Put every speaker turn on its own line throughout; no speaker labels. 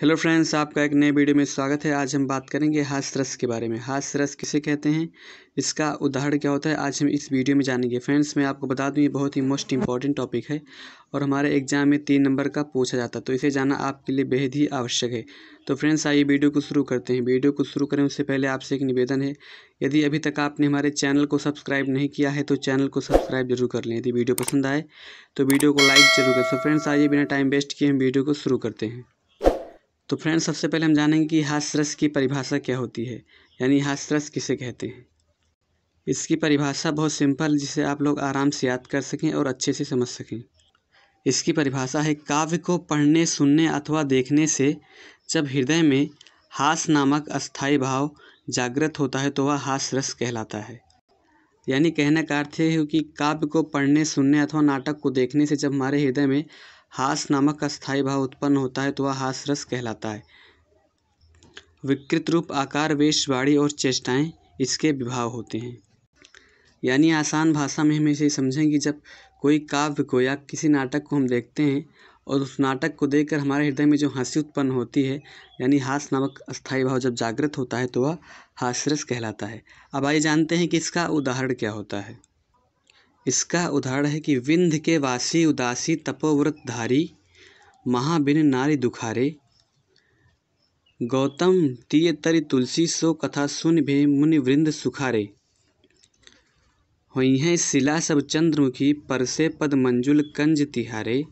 hello friends आपका एक नए वीडियो में स्वागत है आज हम बात करेंगे हास्य रस के बारे में हास्य रस किसे कहते हैं इसका उदाहरण क्या होता है आज हम इस वीडियो में जानेंगे फ्रेंड्स मैं आपको बता दूं ये बहुत ही मोस्ट इंपॉर्टेंट टॉपिक है और हमारे एग्जाम में तीन नंबर का पूछा जाता है तो इसे जाना आपके लिए बेहद ही आवश्यक है तो फ्रेंड्स आइए वीडियो को शुरू करते हैं वीडियो को शुरू करें उससे पहले आपसे एक निवेदन है यदि अभी तक आपने हमारे चैनल को सब्सक्राइब नहीं किया है तो चैनल को सब्सक्राइब जरूर कर लें यदि वीडियो पसंद आए तो वीडियो को लाइक जरूर करें सो फ्रेंड्स आइए बिना टाइम वेस्ट किए हम वीडियो को शुरू करते हैं तो फ्रेंड्स सबसे पहले हम जानेंगे कि हास्यरस की परिभाषा क्या होती है यानी हास्यरस किसे कहते हैं इसकी परिभाषा बहुत सिंपल जिसे आप लोग आराम से याद कर सकें और अच्छे से समझ सकें इसकी परिभाषा है काव्य को पढ़ने सुनने अथवा देखने से जब हृदय में हास नामक अस्थाई भाव जागृत होता है तो वह हास रस कहलाता है यानी कहने का अर्थ है कि काव्य को पढ़ने सुनने अथवा नाटक को देखने से जब हमारे हृदय में हास नामक अस्थायी भाव उत्पन्न होता है तो वह रस कहलाता है विकृत रूप आकार वेश वाणी और चेष्टाएं इसके विभाव होते हैं यानी आसान भाषा में हम इसे समझें कि जब कोई काव्य को या किसी नाटक को हम देखते हैं और उस नाटक को देखकर हमारे हृदय में जो हंसी उत्पन्न होती है यानी हास नामक अस्थायी भाव जब जागृत होता है तो वह हास्यरस कहलाता है अब आइए जानते हैं कि इसका उदाहरण क्या होता है इसका उदाहरण है कि विंध्य के वासी उदासी तपोव्रतधारी महाबिन नारी दुखारे गौतम तिय तुलसी सो कथा सुन भे मुनि वृंद सुखारे हुई हैं शिला सब चंद्रमुखी परसे पद मंजुल कंज तिहारे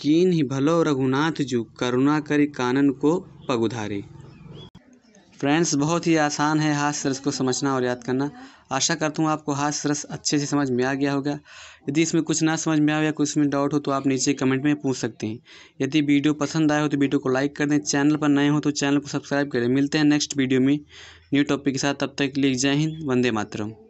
कीन ही भलो रघुनाथ जू करुणा करि कानन को पगुधारे फ्रेंड्स बहुत ही आसान है हाथ रस को समझना और याद करना आशा करता हूँ आपको हाथ रस अच्छे से समझ में आ गया होगा यदि इसमें कुछ ना समझ में आ या कुछ में डाउट हो तो आप नीचे कमेंट में पूछ सकते हैं यदि वीडियो पसंद आए हो तो वीडियो को लाइक कर दें चैनल पर नए हो तो चैनल को सब्सक्राइब करें मिलते हैं नेक्स्ट वीडियो में न्यू टॉपिक के साथ तब तक के लिए जय हिंद वंदे मातरम